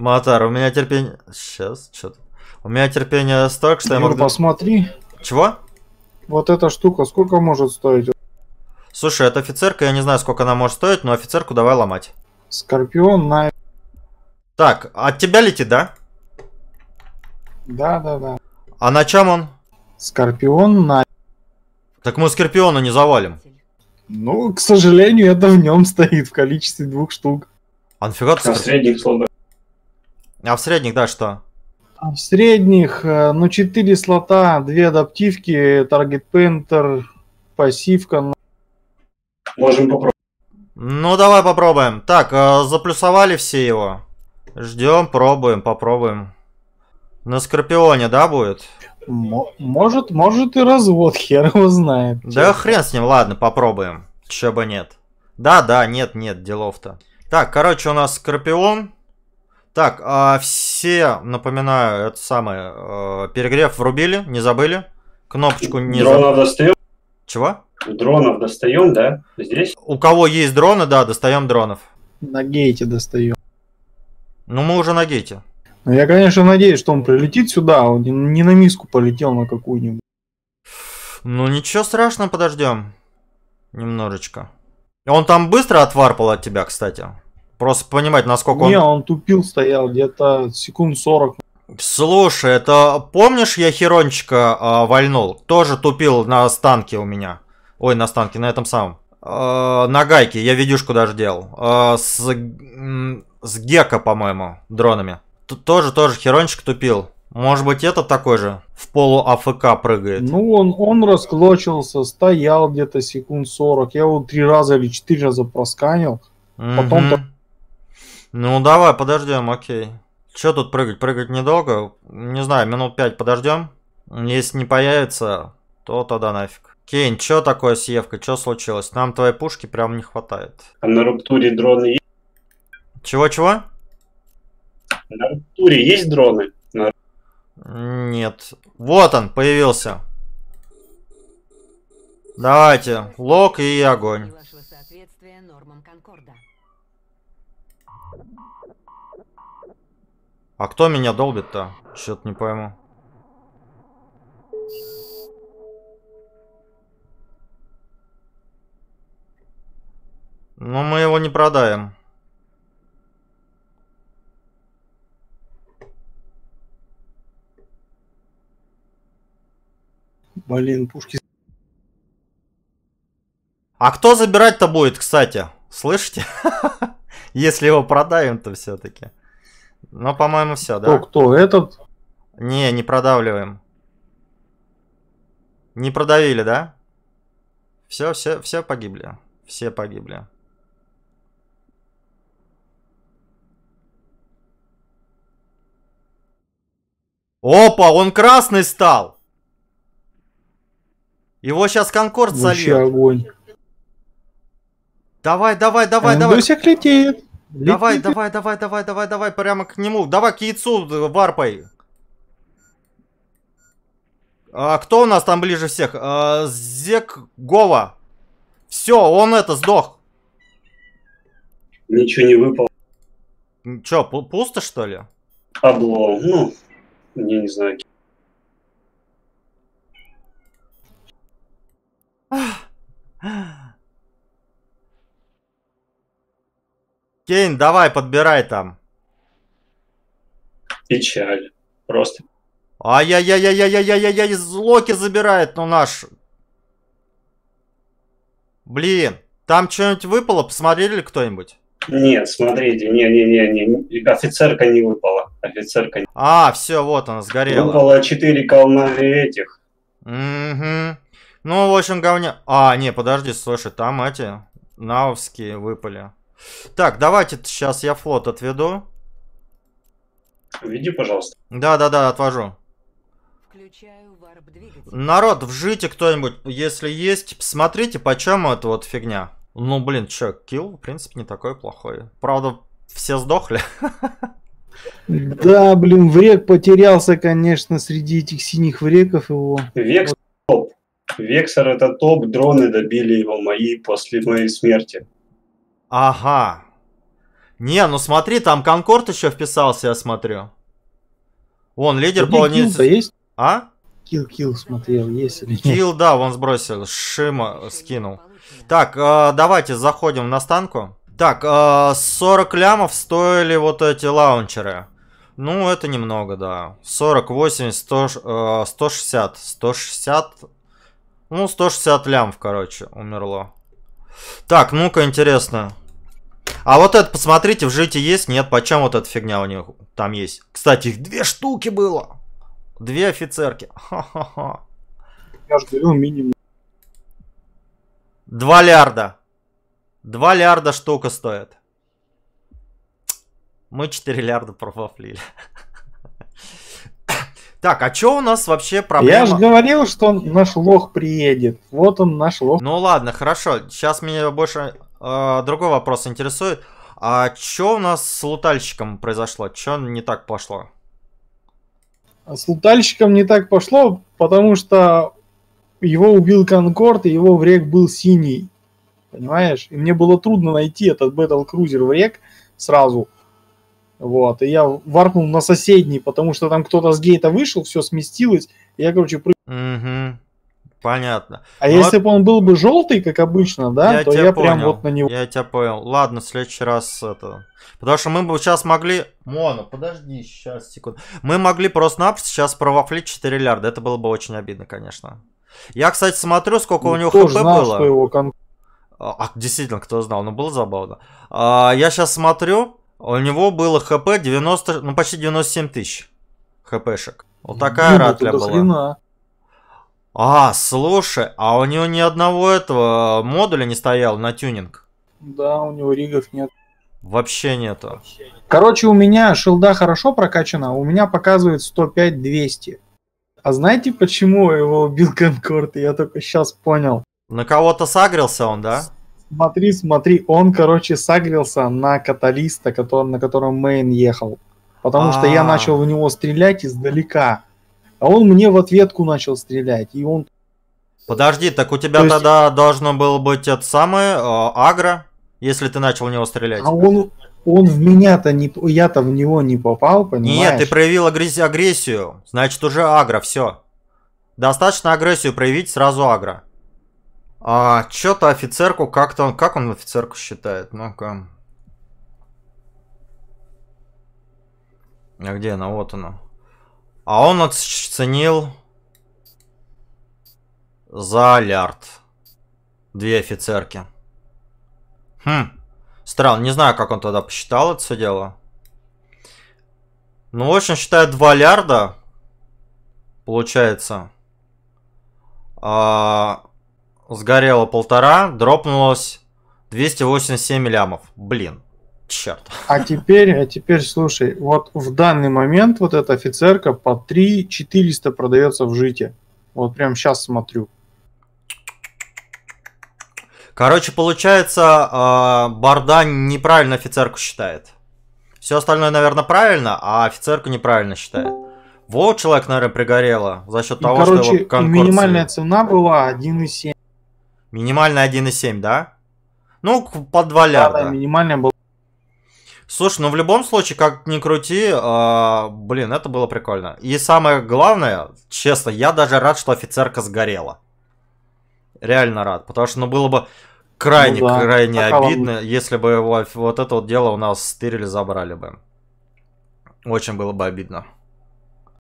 Матар, у меня терпение... Сейчас, что-то... У меня терпение столько, что Юр, я могу... посмотри. Чего? Вот эта штука сколько может стоить? Слушай, это офицерка, я не знаю, сколько она может стоить, но офицерку давай ломать. Скорпион на... Так, от тебя летит, да? Да, да, да. А на чем он? Скорпион на... Так мы Скорпиона не завалим. Ну, к сожалению, это в нем стоит в количестве двух штук. А нафига ты... А Скорпион? А в средних, да, что? А в средних, э, ну, 4 слота, 2 адаптивки, таргет пентер, пассивка. Ну. Можем попробовать. Ну, давай попробуем. Так, э, заплюсовали все его. Ждем, пробуем, попробуем. На Скорпионе, да, будет? М может, может и развод, хер его знает. Да хрен с ним, ладно, попробуем. Че бы нет. Да, да, нет, нет, делов-то. Так, короче, у нас Скорпион. Так, а все, напоминаю, это самое, э, перегрев врубили, не забыли. Кнопочку не Дрона забыли. достаем. Чего? Дронов достаем, да? Здесь. У кого есть дроны, да, достаем дронов. На гейте достаем. Ну, мы уже на гейте. Ну, я, конечно, надеюсь, что он прилетит сюда, а он не на миску полетел на какую-нибудь. Ну, ничего страшного, подождем. Немножечко. Он там быстро отварпал от тебя, кстати. Просто понимать, насколько он... Не, он тупил стоял где-то секунд 40. Слушай, это помнишь, я Херончика э, а, вальнул? Тоже тупил на станке у меня. Ой, на станке, на этом самом. Э, на гайке, я видюшку даже делал. Э, с, с Гека, по-моему, дронами. Т тоже, тоже Херончик тупил. Может быть, это такой же в полу АФК прыгает? Ну, он, он расклочился, стоял где-то секунд 40. Я его три раза или четыре раза просканил. Угу. Потом ну давай, подождем, окей. Че тут прыгать? Прыгать недолго. Не знаю, минут пять подождем. Если не появится, то тогда нафиг. Кейн, что такое с Евкой? Что случилось? Нам твоей пушки прям не хватает. А на руптуре дроны есть? Чего-чего? На руптуре есть дроны? На... Нет. Вот он, появился. Давайте, лок и огонь. А кто меня долбит-то? Что-то не пойму. Но ну, мы его не продаем. Блин, пушки. А кто забирать-то будет, кстати? Слышите? Если его продавим, то все-таки. Но, по-моему, все, да? Кто, кто, этот? Не, не продавливаем. Не продавили, да? Все, все, все погибли. Все погибли. Опа, он красный стал! Его сейчас Конкорд Вообще сольет. огонь. Давай, давай, давай, давай. Дусик ну, летит. Давай, давай, давай, давай, давай, давай, прямо к нему. Давай к яйцу варпой. А кто у нас там ближе всех? А, Зек Гова. Все, он это, сдох. Ничего не выпало. Че, пусто что ли? Облом, ну, я не знаю. Ах. Кейн, давай, подбирай там. Печаль. Просто. Ай-яй-яй-яй-яй-яй-яй-яй, Локи забирает, ну наш. Блин, там что-нибудь выпало? Посмотрели кто-нибудь? Нет, смотрите, не-не-не, ну, офицерка не выпала. Офицерка не... А, все, вот она, сгорела. Выпало 4 колна этих. Угу. Ну, в общем, говня... А, не, подожди, слушай, там эти навовские выпали. Так, давайте сейчас я флот отведу. Веди, пожалуйста. Да-да-да, отвожу. Народ, вжите кто-нибудь, если есть, посмотрите, почем эта вот фигня. Ну, блин, чё, килл, в принципе, не такой плохой. Правда, все сдохли. Да, блин, врек потерялся, конечно, среди этих синих вреков его. Векс топ. Вексор это топ, дроны добили его мои после моей смерти. Ага. Не, ну смотри, там Конкорд еще вписался, я смотрю. Он лидер по... есть? А? кил кил смотрел, есть или нет? Килл, да, он сбросил. Шима скинул. Так, э, давайте заходим на станку. Так, э, 40 лямов стоили вот эти лаунчеры. Ну, это немного, да. 40, 80, 100, э, 160. 160... Ну, 160 лямов, короче, умерло. Так, ну-ка, интересно. А вот это, посмотрите, в жите есть, нет, почем вот эта фигня у них там есть. Кстати, их две штуки было. Две офицерки. Я же говорю, минимум. Два лярда. Два лярда штука стоит. Мы 4 лярда провафлили. Так, а что у нас вообще проблема? Я же говорил, что наш лох приедет. Вот он, наш лох. Ну ладно, хорошо. Сейчас меня больше Э, другой вопрос интересует. А что у нас с лутальщиком произошло? Что не так пошло? А с лутальщиком не так пошло, потому что его убил Конкорд, и его врек был синий. Понимаешь? И мне было трудно найти этот Battle Cruiser врек сразу. Вот. И я варпнул на соседний, потому что там кто-то с гейта вышел, все сместилось. И я, короче, прыгнул. Угу. Понятно. А Но... Ну если бы он был бы желтый, как обычно, да, я то я понял. прям вот на него. Я тебя понял. Ладно, в следующий раз это. Потому что мы бы сейчас могли. Моно, подожди, сейчас, секунду. Мы могли просто-напросто сейчас провафлить 4 лярда. Это было бы очень обидно, конечно. Я, кстати, смотрю, сколько ну, у него хп знал, было. Что его кон... А, а, действительно, кто знал, Но было забавно. А, я сейчас смотрю, у него было хп 90, ну почти 97 тысяч хпшек. Вот такая Блин, ну, ракля была. Хрена. А, слушай, а у него ни одного этого модуля не стоял на тюнинг? Да, у него ригов нет. Вообще нету. Короче, у меня шилда хорошо прокачана, у меня показывает 105-200. А знаете, почему его убил Конкорд? Я только сейчас понял. На кого-то сагрился он, да? Смотри, смотри, он, короче, сагрился на каталиста, который, на котором Мейн ехал. Потому А-а-а. что я а. начал в него стрелять издалека. А он мне в ответку начал стрелять, и он... Подожди, так у тебя То тогда есть... должно было быть это самое, э, агро, если ты начал в него стрелять. А он, он в меня-то не... Я-то в него не попал, понимаешь? Нет, ты проявил агрессию, значит уже агро, все. Достаточно агрессию проявить, сразу агро. А что-то офицерку как-то он... Как он офицерку считает? Ну-ка. А где она? Вот она. А он оценил за алярд. Две офицерки. Хм. Странно, не знаю, как он тогда посчитал это все дело. Ну, в общем, считаю 2 лярда. Получается. А, сгорело полтора, дропнулось 287 лямов. Блин. Черт. А теперь, а теперь слушай, вот в данный момент вот эта офицерка по 3 400 продается в жите. Вот прям сейчас смотрю. Короче, получается, а, Барда неправильно офицерку считает. Все остальное, наверное, правильно, а офицерку неправильно считает. Вот человек, наверное, пригорело за счет и, ну, того, короче, что его конкурс... минимальная цена была 1,7. Минимальная 1,7, да? Ну, под 2 Да, да, минимальная была Слушай, ну в любом случае, как ни крути, э, блин, это было прикольно. И самое главное, честно, я даже рад, что офицерка сгорела. Реально рад, потому что ну было бы крайне, ну, да. крайне а обидно, вам... если бы его, вот это вот дело у нас стырили, забрали бы. Очень было бы обидно.